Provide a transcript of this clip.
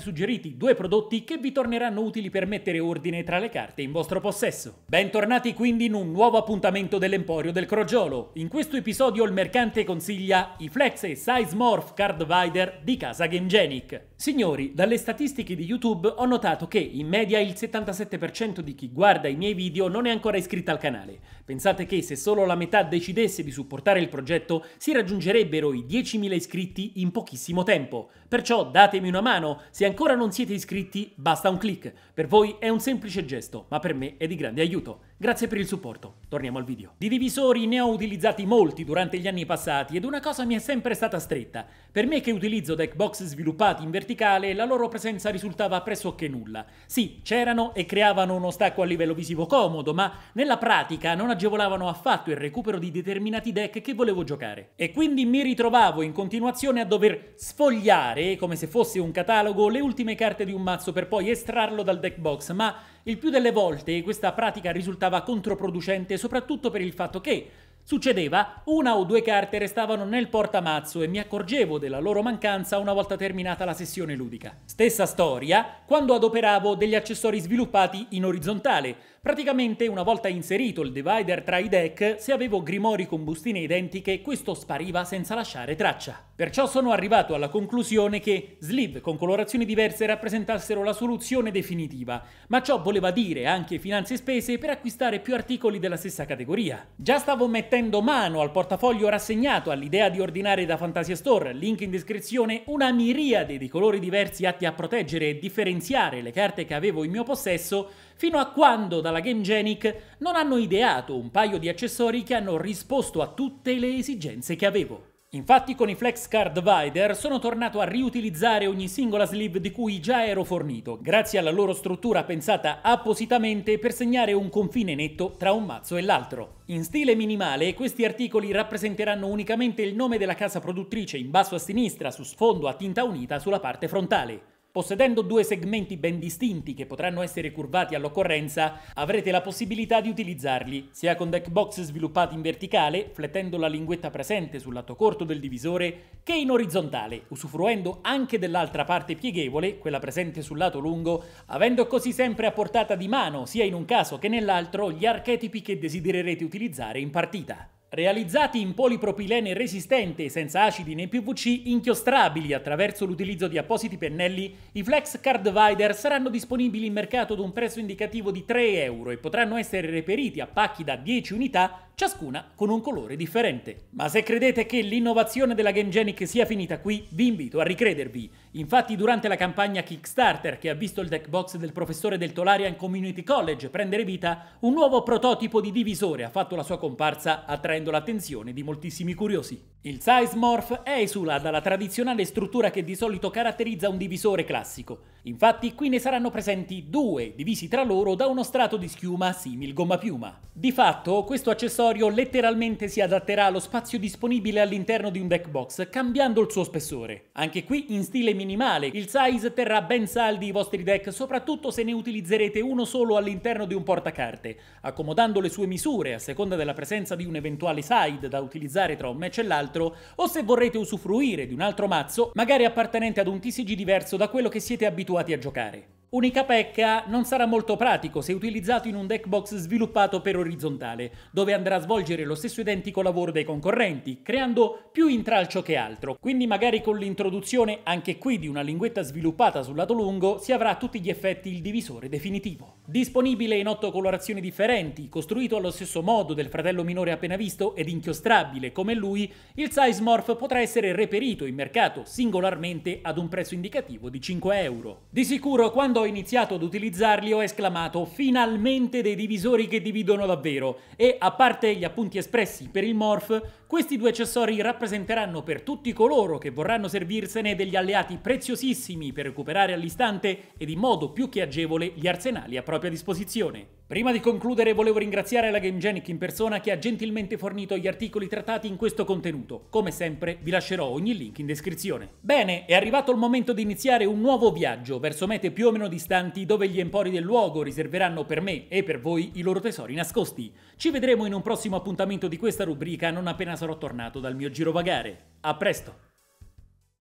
suggeriti due prodotti che vi torneranno utili per mettere ordine tra le carte in vostro possesso. Bentornati quindi in un nuovo appuntamento dell'Emporio del Crogiolo. In questo episodio il mercante consiglia i Flex e Size Morph Card Vider di casa Gamegenic. Signori, dalle statistiche di YouTube ho notato che in media il 77% di chi guarda i miei video non è ancora iscritto al canale. Pensate che se solo la metà decidesse di supportare il progetto si raggiungerebbero i 10.000 iscritti in pochissimo tempo. Perciò datemi una mano, se ancora non siete iscritti basta un clic. Per voi è un semplice gesto, ma per me è di grande aiuto. Grazie per il supporto. Torniamo al video. Di divisori ne ho utilizzati molti durante gli anni passati ed una cosa mi è sempre stata stretta. Per me che utilizzo deck box sviluppati in verticale, la loro presenza risultava pressoché nulla. Sì, c'erano e creavano uno stacco a livello visivo comodo, ma nella pratica non agevolavano affatto il recupero di determinati deck che volevo giocare. E quindi mi ritrovavo in continuazione a dover sfogliare, come se fosse un catalogo, le ultime carte di un mazzo per poi estrarlo dal deck box, ma il più delle volte questa pratica risultava risultava controproducente soprattutto per il fatto che, Succedeva, una o due carte restavano nel portamazzo e mi accorgevo della loro mancanza una volta terminata la sessione ludica. Stessa storia quando adoperavo degli accessori sviluppati in orizzontale. Praticamente una volta inserito il divider tra i deck, se avevo grimori con bustine identiche, questo spariva senza lasciare traccia. Perciò sono arrivato alla conclusione che sleeve con colorazioni diverse rappresentassero la soluzione definitiva, ma ciò voleva dire anche finanze spese per acquistare più articoli della stessa categoria. Già stavo mettendo mettendo mano al portafoglio rassegnato all'idea di ordinare da Fantasia Store, link in descrizione, una miriade di colori diversi atti a proteggere e differenziare le carte che avevo in mio possesso, fino a quando dalla Game Genic non hanno ideato un paio di accessori che hanno risposto a tutte le esigenze che avevo. Infatti con i Flex Card Vider sono tornato a riutilizzare ogni singola sleeve di cui già ero fornito, grazie alla loro struttura pensata appositamente per segnare un confine netto tra un mazzo e l'altro. In stile minimale questi articoli rappresenteranno unicamente il nome della casa produttrice in basso a sinistra su sfondo a tinta unita sulla parte frontale. Possedendo due segmenti ben distinti che potranno essere curvati all'occorrenza, avrete la possibilità di utilizzarli, sia con deck box sviluppati in verticale, flettendo la linguetta presente sul lato corto del divisore, che in orizzontale, usufruendo anche dell'altra parte pieghevole, quella presente sul lato lungo, avendo così sempre a portata di mano, sia in un caso che nell'altro, gli archetipi che desidererete utilizzare in partita. Realizzati in polipropilene resistente senza acidi né PVC inchiostrabili attraverso l'utilizzo di appositi pennelli, i Flex Card Vider saranno disponibili in mercato ad un prezzo indicativo di 3 euro e potranno essere reperiti a pacchi da 10 unità ciascuna con un colore differente. Ma se credete che l'innovazione della Genic sia finita qui, vi invito a ricredervi. Infatti durante la campagna Kickstarter che ha visto il deck box del professore del Tolarian Community College prendere vita, un nuovo prototipo di divisore ha fatto la sua comparsa attraendo l'attenzione di moltissimi curiosi. Il Size Sizemorph esula dalla tradizionale struttura che di solito caratterizza un divisore classico, Infatti qui ne saranno presenti due, divisi tra loro da uno strato di schiuma simil gomma piuma. Di fatto questo accessorio letteralmente si adatterà allo spazio disponibile all'interno di un deck box, cambiando il suo spessore. Anche qui in stile minimale, il size terrà ben saldi i vostri deck, soprattutto se ne utilizzerete uno solo all'interno di un portacarte, accomodando le sue misure a seconda della presenza di un eventuale side da utilizzare tra un match e l'altro, o se vorrete usufruire di un altro mazzo, magari appartenente ad un TCG diverso da quello che siete abituati abituati a giocare. Unica pecca, non sarà molto pratico se utilizzato in un deck box sviluppato per orizzontale, dove andrà a svolgere lo stesso identico lavoro dei concorrenti, creando più intralcio che altro. Quindi magari con l'introduzione anche qui di una linguetta sviluppata sul lato lungo si avrà a tutti gli effetti il divisore definitivo. Disponibile in otto colorazioni differenti, costruito allo stesso modo del fratello minore appena visto ed inchiostrabile come lui, il Size Morph potrà essere reperito in mercato singolarmente ad un prezzo indicativo di 5 euro. Di sicuro quando ho iniziato ad utilizzarli ho esclamato finalmente dei divisori che dividono davvero e a parte gli appunti espressi per il morph questi due accessori rappresenteranno per tutti coloro che vorranno servirsene degli alleati preziosissimi per recuperare all'istante ed in modo più che agevole gli arsenali a propria disposizione. Prima di concludere volevo ringraziare la Gamegenic in persona che ha gentilmente fornito gli articoli trattati in questo contenuto. Come sempre vi lascerò ogni link in descrizione. Bene, è arrivato il momento di iniziare un nuovo viaggio verso mete più o meno distanti dove gli empori del luogo riserveranno per me e per voi i loro tesori nascosti. Ci vedremo in un prossimo appuntamento di questa rubrica non appena sarò tornato dal mio girovagare. A presto!